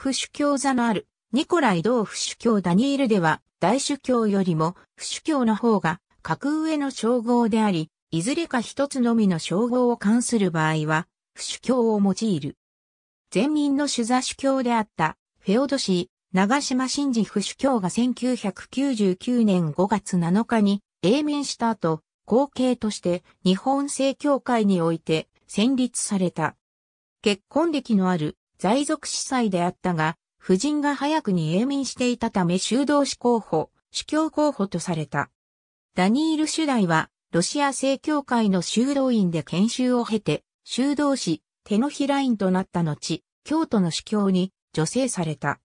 不主教座のあるニコライ同不主教ダニールでは大主教よりも不主教の方が格上の称号であり、いずれか一つのみの称号を関する場合は、不主教を用いる。前民の主座主教であったフェオドシー、長島真次不主教が1999年5月7日に永眠した後、後継として日本正教会において戦立された。結婚歴のある在属司祭であったが、夫人が早くに永眠していたため修道士候補、主教候補とされた。ダニール・主題は、ロシア正教会の修道院で研修を経て、修道士、手のひらインとなった後、京都の主教に助成された。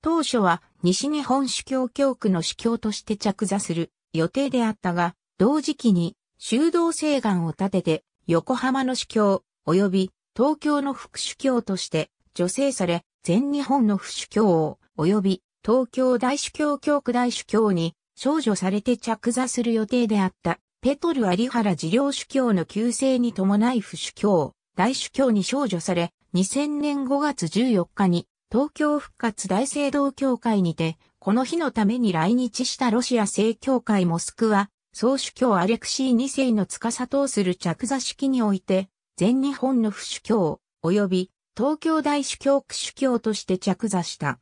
当初は西日本主教教区の主教として着座する予定であったが、同時期に修道誓願を立てて横浜の主教及び東京の副主教として女性され、全日本の副主教を及び東京大主教教区大主教に少女されて着座する予定であったペトルアリハラ事業主教の旧姓に伴い副主教、大主教に少女され、2000年5月14日に東京復活大聖堂教会にて、この日のために来日したロシア正教会モスクワ、総主教アレクシー2世の司とする着座式において、全日本の府主教、及び東京大主教区主教として着座した。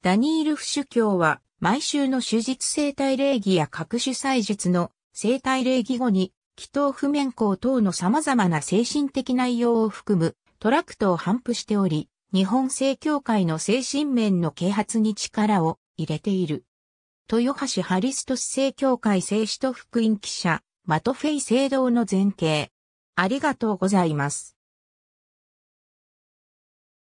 ダニール府主教は、毎週の手術生体礼儀や各種祭術の生体礼儀後に、祈祷不面校等の様々な精神的内容を含むトラクトを頒布しており、日本正教会の精神面の啓発に力を入れている。豊橋ハリストス正教会聖使と福音記者、マトフェイ聖堂の前景、ありがとうございます。